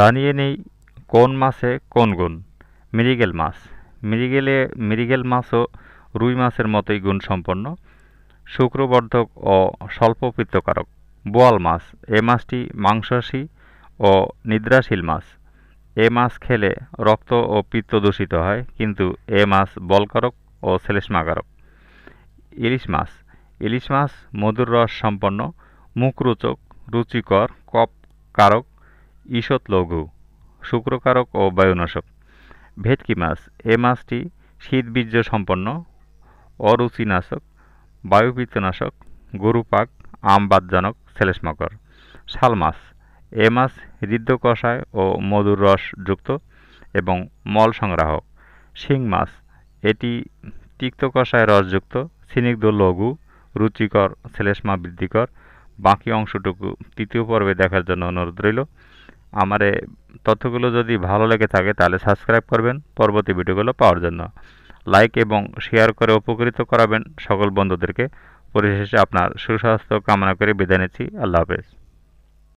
জানিয়ে নেই কোন মাছে কোন গুণ মৃগেল মাছ মৃগেলে মিরিগেল মাছও রুই মাছের মতোই গুণ সম্পন্ন শুক্রবর্ধক ও স্বল্প পিত্তকারক বোয়াল মাছ এ মাছটি মাংসাশী ও নিদ্রাশীল মাছ এ মাছ খেলে রক্ত ও পিত্ত দূষিত হয় কিন্তু এ মাছ বলকারক ও শ্লেষ্মাকারক ইলিশ মাছ ইলিশ মাছ মধুর রস সম্পন্ন মুখরোচক রুচিকর কপ কারক ঈষৎ লঘু শুক্রকারক ও বায়ুনাশক ভেটকি মাছ এ মাছটি শীতবীর্য সম্পন্ন অরুচিনাশক বায়ুপিত্তনাশক গরুপাক আমবাদজনক শ্লেষ্মাকর শাল মাছ এ মাছ কষায় ও মধুর রসযুক্ত এবং মল সংগ্রাহক শিং মাছ এটি তিক্ত কষায় রসযুক্ত স্নিগ্ধ লঘু রুচিকর শ্লেষ্মা বৃদ্ধিকর বাকি অংশটুকু তৃতীয় পর্বে দেখার জন্য অনুরোধ রইল আমার তথ্যগুলো যদি ভালো লেগে থাকে তাহলে সাবস্ক্রাইব করবেন পরবর্তী ভিডিওগুলো পাওয়ার জন্য লাইক এবং শেয়ার করে উপকৃত করাবেন সকল বন্ধুদেরকে পরিশেষে আপনার সুস্বাস্থ্য কামনা করে বিদায় নিচ্ছি আল্লাহ হাফেজ